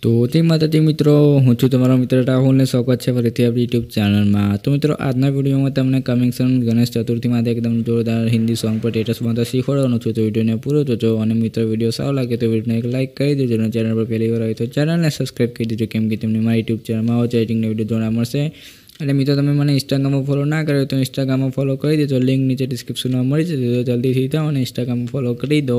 તો તે તે મિત્રો હું છું તમારો મિત્ર રાહુલને સ્વાગત છે ફરીથી આપણી યુટ્યુબ ચેનલમાં તો મિત્રો આજના વિડીયોમાં તમને કમિંગ સન ગણેશ ચતુર્થી માટે એકદમ જોરદાર હિન્દી સોંગ પર ટેટસ બધા શીખવાડવાનું છું તો વિડીયોને પૂરો જોજો અને મિત્રો વિડીયો સારો લાગે તો વિડીયોને એક લાઇક કરી દેજો અને ચેનલ પર પહેલી વાર આવે તો ચેનલને સબસ્ક્રાઈબ કરી દેજો કેમ કે તમને મારા યુટ્યુબ ચેનલમાં આવશે એડિંગનો વિડીયો જોવા મળશે અને મિત્રો તમે મને ઇન્સ્ટાગ્રામમાં ફોલો ના કર્યો તો ઇન્સ્ટાગ્રામમાં ફોલો કરી દેજો લિંક નીચે ડિસ્ક્રિપ્શનમાં મળી જશે તો જલ્દીથી જાઓ અને ઇન્સ્ટાગ્રામમાં ફોલો કરી દો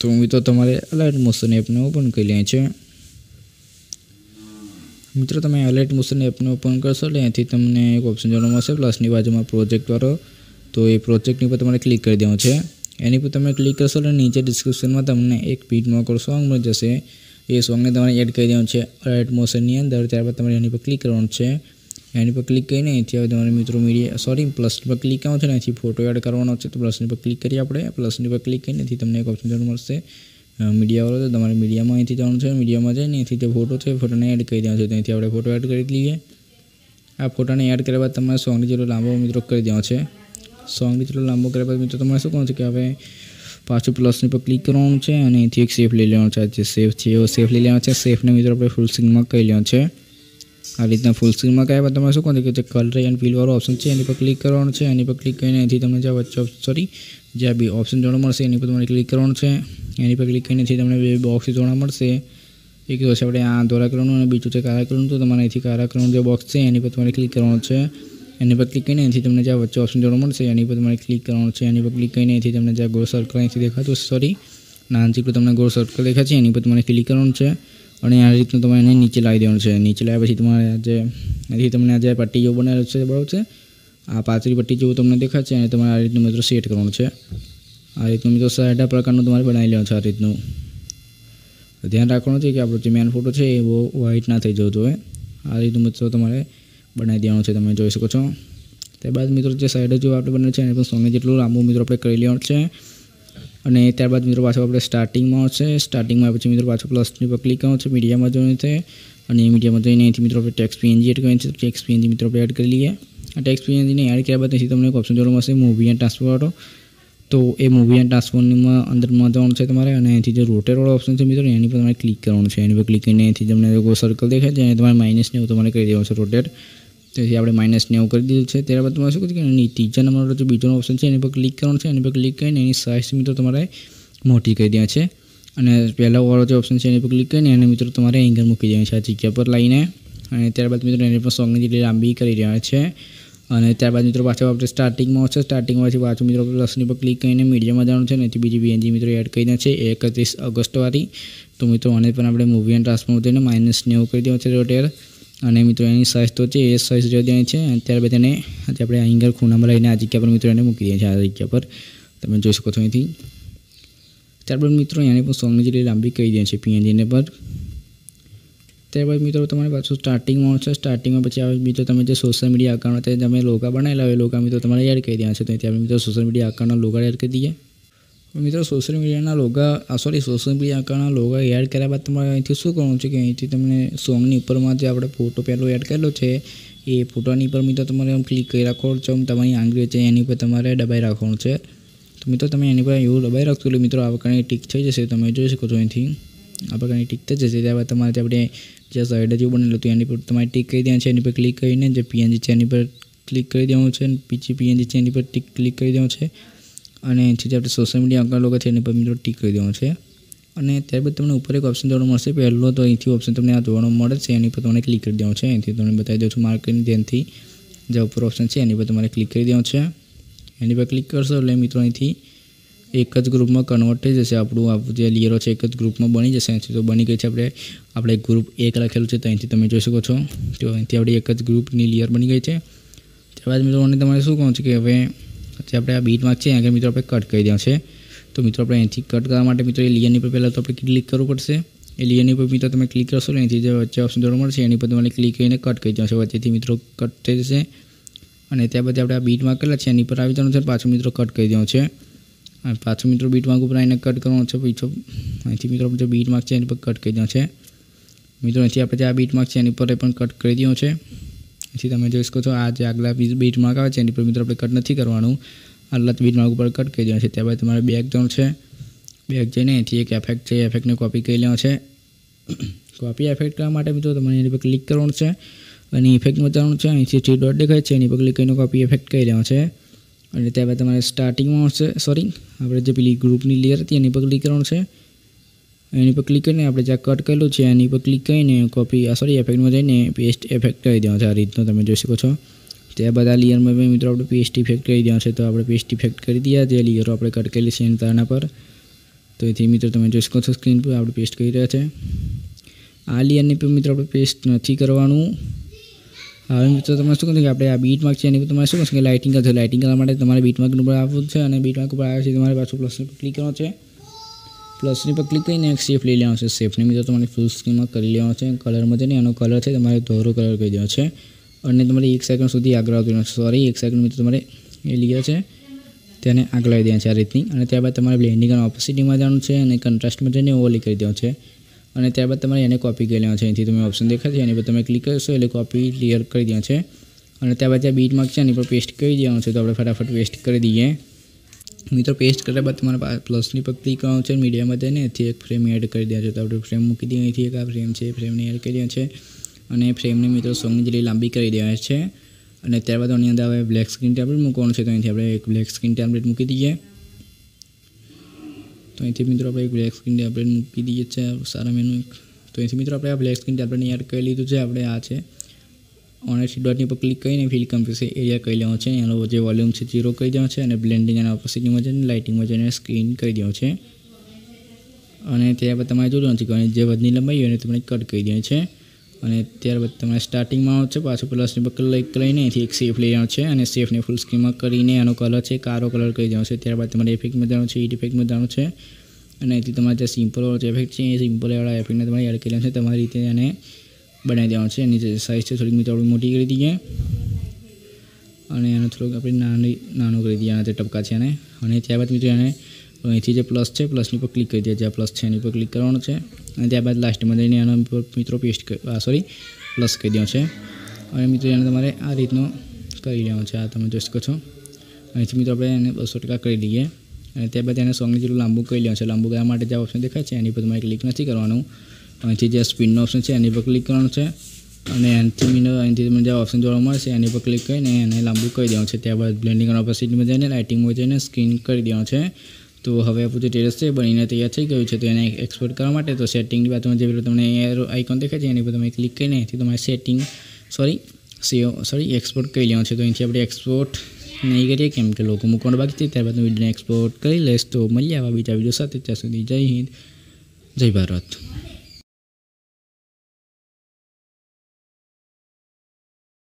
તો હું તો તમારે અલર્ટ મોશન એપને ઓપન કરી લે છે મિત્રો તમે અલર્ટ મોશન એપને ઓપન કરશો એટલે અહીંથી તમને એક ઓપ્શન જોવા મળશે પ્લસની બાજુમાં પ્રોજેક્ટવાળો તો એ પ્રોજેક્ટની ઉપર તમારે ક્લિક કરી દેવું છે એની પર તમે ક્લિક કરશો એટલે નીચે ડિસ્ક્રિપ્શનમાં તમને એક પીટમાં મોકળ સોંગ મળી જશે એ સોંગને તમારે એડ કરી દેવાનું છે અલર્ટ મોશનની અંદર ત્યારબાદ તમારે એની પર ક્લિક કરવાનું છે એની પર ક્લિક કરીને અહીંથી હવે તમારે મિત્રો મીડિયા સોરી પ્લસ પર ક્લિક આવો છે ને અહીંથી ફોટો એડ કરવાનો છે તો પ્લસની પર ક્લિક કરીએ આપણે પ્લસની પર ક્લિક કરીને અહીંથી તમને એક ઓપ્શન જરૂર મળશે મીડિયાવાળો તો તમારે મીડિયામાં અહીંથી જવાનું છે મીડિયામાં જઈને અહીંથી તે ફોટો છે ફોટોને એડ કરી દેવાનો છે ત્યાંથી આપણે ફોટો એડ કરી લઈએ આ ફોટાને એડ કર્યા બાદ તમારે સોંગની જેટલો લાંબો મિત્રો કરી દેવાનો છે સોંગની જેટલો લાંબો કર્યા બાદ મિત્રો તમારે શું કહું છે કે હવે પાછું પ્લસની પર ક્લિક કરવાનું છે અને અહીંથી એક સેફ લઈ લેવાનો છે જે સેફ છે એવો સેફ લઈ લેવાનો છે સેફને મિત્રો આપણે ફૂલ સિંગમાં કહી લેવાનો છે આ રીતના ફૂલ સ્ક્રીનમાં કયા બાદ તમારે શું કહે કે જે કલર એન્ડ ફિલવાળો ઓપ્શન છે એની પર ક્લિક કરવાનું છે એની પર ક્લિક કરીને અહીંથી તમને જ્યાં વચ્ચે સોરી જ્યાં બી ઓપ્શન જોવા મળશે એની પર તમારે ક્લિક કરવાનું છે એની પર ક્લિક કરીને તમને બે બોક્સ જોવા મળશે એક છે આપણે આ ધોરા કરવાનું અને બીજું છે કારા કરવાનું તો તમારે અહીંથી કારા કરવાનું જે બોક્સ છે એની પર તમારે ક્લિક કરવાનું છે એની પર ક્લિક કરીને અહીંથી તમને જ્યાં વચ્ચે ઓપ્શન જોવા મળશે એની પર તમારે ક્લિક કરવાનું છે એની પર ક્લિક કરીને અહીંથી તમને જે ગોળ સર્કલ અહીંથી દેખાતું સોરી નાનજી પર તમને ગોળ સર્કલ દેખાય છે એની પર તમારે ક્લિક કરવાનું છે અને આ રીતનું તમારે એને નીચે લાવી દેવાનું છે નીચે લાવ્યા પછી તમારે જે એથી તમને જે પટ્ટી જેવું બનાવેલું છે બરાબર છે આ પાતળી પટ્ટી જેવું તમને દેખાશે અને તમારે આ રીતનું મિત્રો સેટ કરવાનું છે આ રીતનું મિત્રો સાડા પ્રકારનું તમારે બનાવી લેવાનું છે આ રીતનું ધ્યાન રાખવાનું છે કે આપણો જે મેન ફોટો છે એ બહુ વ્હાઇટ ના થઈ જવો હોય આ રીતનું મિત્રો તમારે બનાવી દેવાનું છે તમે જોઈ શકો છો ત્યારબાદ મિત્રો જે સાઈડ જો આપણે બને છે એને પણ સોને જેટલું લાંબુ મિત્રો આપણે કરી લેવાનું છે અને ત્યારબાદ મિત્રો પાછો આપણે સ્ટાર્ટિંગમાં આવશે સ્ટાર્ટિંગમાં પછી મિત્રો પાછો પ્લસ ટુ પર ક્લિક કરવાનું છે મીડિયામાં જવાનું છે અને મીડિયામાં જઈને અહીંથી મિત્રો આપણે ટેક્સ પીએનજી એડ કરીએ છે ટેક્સ પીએનજી મિત્રો આપણે એડ કરી લઈએ આ ટેક્સ પીએનજીને એડ કર્યા બાદ પછી તમને એક ઓપ્શન જોવા મળશે મૂવી એન્ડ ટ્રાન્સફોર્ટ તો એ મૂવી એન્ડ ટ્રાન્સફોર્મમાં અંદરમાં જવાનું છે તમારે અને અહીંથી જે રોટેટવાળો ઓપ્શન છે મિત્રો એની પર તમારે ક્લિક કરવાનું છે એની પર ક્લિક કરીને અહીંથી તમને સર્કલ દેખાય છે અને તમારે માઇનસને એવું તમારે કરી દેવાનું છે રોટેટ તેથી આપણે માઇનસ નેવું કરી દીધું છે ત્યારબાદ તમારે શું કર્યું કે ત્રીજા નંબરનો જે બીજો ઓપ્શન છે એની પર ક્લિક કરવાનું છે એની પર ક્લિક કરીને એની સાઇઝ મિત્રો તમારે મોટી કરી દેવા છે અને પહેલા વાળો જે ઓપ્શન છે એની પર ક્લિક કરીને એને મિત્રો તમારે એંગર મૂકી દેવાનું છે આ જગ્યા પર લઈને અને ત્યારબાદ મિત્રો એની પર સોંગની જેટલી લાંબી કરી રહ્યા છે અને ત્યારબાદ મિત્રો પાછું આપણે સ્ટાર્ટિંગમાં આવશે સ્ટાર્ટિંગમાં પછી પાછું મિત્રો પ્લસની પર ક્લિક કરીને મીડિયામાં જવાનું છે નથી બીજી બીએનજી મિત્રો એડ કરી છે એકત્રીસ ઓગસ્ટવાળી તો મિત્રો આને પણ આપણે મૂવી એન્ડ ટ્રાન્સફોર્મ થઈને માઇનસ નેવું કરી દેવાનું છે રોટેર અને મિત્રો એની સાઇઝ તો છે એ સાઇઝ જો દેવાની છે ત્યારબાદ એને આપણે એંગલ ખૂણામાં લઈને આ જગ્યા પર મિત્રો એને મૂકી દે છે આ જગ્યા પર તમે જોઈ શકો છો અહીંથી ત્યારબાદ મિત્રો એને પણ સોંગની જેટલી લાંબી કરી દે છે પીએનજીને પર ત્યારબાદ મિત્રો તમારે પાછું સ્ટાર્ટિંગમાં છે સ્ટાર્ટિંગમાં પછી આવે બીજો તમે જે સોશિયલ મીડિયા અકાઉન્ટ તમે લોકો બનાવેલા હોય લોકા મિત્રો તમારે એડ કરી દેવાના છે તો ત્યારબાદ મિત્રો સોશિયલ મીડિયા અકાઉન્ટના લોકો એડ કરી દઈએ મિત્રો સોશિયલ મીડિયાના લોગા સોરી સોશિયલ મીડિયા અકાઉન્ટના લોગા એડ કર્યા બાદ તમારે અહીંથી શું કરવું છે કે અહીંથી તમને સોંગની ઉપરમાં જે આપણે ફોટો પહેલો એડ કરેલો છે એ ફોટોની ઉપર મિત્રો તમારે આમ ક્લિક કરી રાખો છો તમારી આંગળી છે એની ઉપર તમારે દબાઈ રાખવાનું છે તો મિત્રો તમે એની પર એવું દબાઈ રાખશો એટલે મિત્રો આ પ્રકારની ટીક થઈ જશે તમે જોઈ શકો છો અહીંથી આ પ્રકારની ટીક થઈ જશે ત્યારબાદ તમારે જે આપણે જે સાઇડ જેવું બનેલું હતું એની પર તમારે ટીક કરી દેવાની છે એની પર ક્લિક કરીને જે પીએનજી છે એની પર ક્લિક કરી દેવાનું છે અને પીજી પીએનજી છે એની પર ટીક ક્લિક કરી દેવાનું છે અને નીચે જે આપણે સોશિયલ મીડિયા અકાઉન્ટ લોકો છે એની પર મિત્રો ટીક કરી દેવાનું છે અને ત્યારબાદ તમને ઉપર એક ઓપ્શન જોવાનું મળશે પહેલો તો અહીંથી ઓપ્શન તમને આ જોવાનું મળે છે એની પર તમને ક્લિક કરી દેવાનું છે અહીંથી તમને બતાવી દઉં છું માર્કેટની ધ્યાનથી જે ઉપર ઓપ્શન છે એની પર તમારે ક્લિક કરી દેવાનું છે એની પર ક્લિક કરશો એટલે મિત્રો અહીંથી એક જ ગ્રુપમાં કન્વર્ટ થઈ જશે આપણું આપણું જે લિયરો છે એક જ ગ્રુપમાં બની જશે અહીંથી તો બની ગઈ છે આપણે આપણે ગ્રુપ એક લખેલું છે તો અહીંથી તમે જોઈ શકો છો તો અહીંથી આપણી એક જ ગ્રુપની લિયર બની ગઈ છે ત્યારબાદ મિત્રો મને તમારે શું કહું છું કે હવે જે આપણે આ બીટ માર્ક છે આગળ મિત્રો આપણે કટ કરી દેવા છે તો મિત્રો આપણે અહીંથી કટ કરવા માટે મિત્રો એ લેયરની પર પહેલાં તો આપણે ક્લિક કરવું પડશે એ લેયરની પર મિત્રો તમે ક્લિક કરશો ને અહીંથી જે વચ્ચે ઓપ્શન જોવા મળશે એની પર તમારે ક્લિક કરીને કટ કરી છે વચ્ચેથી મિત્રો કટ થઈ જશે અને ત્યારબાદ આપણે આ બીટ માર્ક કરેલા છે એની પર આવી જવાનું છે પાછું મિત્રો કટ કરી દેવાનું છે અને પાછું મિત્રો બીટ માર્ક ઉપર આવીને કટ કરવાનો છે પીછો અહીંથી મિત્રો જે બીટ માર્ક છે એની પર કટ કરી દો છે મિત્રો અહીંથી આપણે જે આ બીટ માર્ક છે એની પર પણ કટ કરી દો છે પછી તમે જોઈ શકો છો આ જે આગલા બીટ માર્ક આવે છે એની પર મિત્રો આપણે કટ નથી કરવાનું આગલા બીટ માર્ક ઉપર કટ કરી દેવાનું છે ત્યારબાદ તમારે બેક જવાનું છે બેક જઈને અહીંથી એક એફેક્ટ છે એફેક્ટને કોપી કરી લેવાનો છે કોપી એફેક્ટ કરવા માટે મિત્રો તમારે એની પર ક્લિક કરવાનું છે અને ઇફેક્ટ બતાવવાનું છે અહીંથી થ્રી ડોટ દેખાય છે એની પર ક્લિક કરીને કોપી એફેક્ટ કરી લેવાનો છે અને ત્યારબાદ તમારે સ્ટાર્ટિંગમાં આવશે સોરી આપણે જે પેલી ગ્રુપની લેયર હતી એની પર ક્લિક કરવાનું છે એની પર ક્લિક કરીને આપણે જ્યાં કટ કરેલું છે એની પર ક્લિક કરીને કોપી સોરી એફેક્ટમાં જઈને પેસ્ટ એફેક્ટ કરી દેવા છે આ રીતનો તમે જોઈ શકો છો ત્યાં બધા લેયરમાં મિત્રો આપણે પેસ્ટ ઇફેક્ટ કરી દેવાનું છે તો આપણે પેસ્ટ ઇફેક્ટ કરી દીધા જે લેયરો આપણે કટ કરેલી છે એના પર તો એથી મિત્રો તમે જોઈ શકો છો સ્ક્રીન પર આપણે પેસ્ટ કરી રહ્યા છે આ લિયરની પણ મિત્રો આપણે પેસ્ટ નથી કરવાનું હવે મિત્રો તમે શું કહ્યું કે આપણે આ બીટ માર્ક છે એની પર તમારે શું કરશે કે લાઇટિંગ કરશે લાઇટિંગ કરવા માટે તમારે બીટ માર્ક ઉપર આવવું છે અને બીટ માર્ક ઉપર આવે છે તમારે પાછું પ્લસ ક્લિક કરવાનું છે પ્લસની પર ક્લિક કરીને એક શેપ લઈ લેવાનો છે શેપની મિત્રો તમારે ફૂલ સ્ક્રીનમાં કરી લેવાનો છે કલરમાં જઈને એનો કલર છે તમારે ધોરો કલર કરી દેવાનો છે અને તમારે એક સેકન્ડ સુધી આગળ આવતું સોરી એક સેકન્ડ મિત્રો તમારે એ લીધો છે તેને આગળ લઈ દેવાનું છે આ રીતની અને ત્યારબાદ તમારે બ્લેન્ડિંગ અને ઓપોસિટીમાં જવાનું છે અને કન્ટ્રાસ્ટમાં જઈને ઓવરલી કરી દેવાનું છે અને ત્યારબાદ તમારે એને કોપી કરી લેવા છે અહીંથી તમે ઓપ્શન દેખાય છે એની પર તમે ક્લિક કરશો એટલે કોપી ક્લિયર કરી દેવા છે અને ત્યારબાદ ત્યાં બીટ માર્ક છે એની પર પેસ્ટ કરી દેવાનું છે તો આપણે ફટાફટ પેસ્ટ કરી દઈએ મિત્રો પેસ્ટ કર્યા બાદ તમારે પ્લસની પર ક્લિક કરવાનું છે મીડિયામાં જઈને એથી એક ફ્રેમ એડ કરી દેવા છે તો આપણે ફ્રેમ મૂકી દઈએ અહીંથી એક આ ફ્રેમ છે ફ્રેમને એડ કરી દેવા છે અને ફ્રેમને મિત્રો સોંગ જેટલી લાંબી કરી દેવા છે અને ત્યારબાદ આની અંદર હવે બ્લેક સ્ક્રીન ટેબ્લેટ મૂકવાનું છે તો અહીંથી આપણે એક બ્લેક સ્ક્રીન ટેબ્લેટ મૂકી દઈએ તો અહીંથી મિત્રો આપણે એક બ્લેક સ્ક્રીન ટેબ્લેટ મૂકી દઈએ છે સારા મેનુ તો અહીંથી મિત્રો આપણે આ બ્લેક સ્ક્રીન ટેબ્લેટને એડ કરી લીધું છે આપણે આ છે ઓનેસ્ટી ડોટની ઉપર ક્લિક કરીને ફિલ કમ્પ્યુટર એરિયા કહી લેવાનો છે એનો જે વોલ્યુમ છે ઝીરો કહી દેવો છે અને બ્લેન્ડિંગ એના ઓપોસિટીમાં છે અને લાઇટિંગમાં જઈને સ્ક્રીન કહી દેવો છે અને ત્યારબાદ તમારે જોડું નથી કરવાની જે વધની લંબાઈ હોય એને તમને કટ કરી દેવાની છે અને ત્યારબાદ તમારે સ્ટાર્ટિંગમાં છે પાછું પ્લસની પર ક્લિક કરીને અહીંથી એક સેફ લઈ જવાનું છે અને સેફને ફૂલ સ્ક્રીનમાં કરીને એનો કલર છે કારો કલર કરી દેવાનો છે ત્યારબાદ તમારે ઇફેક્ટમાં જવાનું છે ઈટ ઇફેક્ટમાં જવાનું છે અને એથી તમારે જે સિમ્પલ વાળો ઇફેક્ટ છે એ સિમ્પલ વાળા ઇફેક્ટને તમારે એડ કરી છે તમારી રીતે એને બનાવી દેવાનું છે એની જે સાઇઝ છે થોડીક મિત્રો આપણે મોટી કરી દઈએ અને એને થોડુંક આપણે નાની નાનું કરી દઈએ એના જે ટપકા છે એને અને ત્યારબાદ મિત્રો એને અહીંથી જે પ્લસ છે પ્લસની ઉપર ક્લિક કરી દે જ્યાં પ્લસ છે એની ઉપર ક્લિક કરવાનો છે અને ત્યારબાદ લાસ્ટમાં જઈને એના ઉપર મિત્રો પેસ્ટ સોરી પ્લસ કરી દેવાનું છે અને મિત્રો એને તમારે આ રીતનું કરી લેવાનો છે આ તમે જોઈ શકો છો અહીંથી મિત્રો આપણે એને બસો ટકા કરી દઈએ અને ત્યારબાદ એને સોંગની જેટલું લાંબુ કરી લેવાનું છે લાંબુ કરવા માટે જે ઓપ્શન દેખાય છે એની ઉપર તમારે ક્લિક નથી કરવાનું અહીંથી જે સ્પીનનો ઓપ્શન છે એની પર ક્લિક કરવાનું છે અને એનથી મીનો અહીંથી તમને જે ઓપ્શન જોવા મળશે એની પર ક્લિક કરીને એને લાંબુ કરી દેવાનું છે ત્યારબાદ બ્લેન્ડિંગ કરવા પછીમાં જઈને લાઇટિંગમાં જઈને સ્કીન કરી દેવાનું છે તો હવે આપણું જે ટેરેસ છે બનીને તૈયાર થઈ ગયું છે તો એને એક્સપોર્ટ કરવા માટે તો સેટિંગની બાજુમાં જે પેલું તમને એરો આઇકોન દેખાય છે એની પર તમે ક્લિક કરીને અહીંથી તમારે setting sorry CO sorry export કરી લેવાનું છે તો અહીંથી આપણે એક્સપોર્ટ નહીં કરીએ કેમ કે લોકો મૂકવાનું બાકી છે ત્યારબાદ હું વિડીયોને એક્સપોર્ટ કરી લઈશ તો મળી આવા બીજા વિડીયો સાથે ત્યાં સુધી જય હિન્દ જય ભારત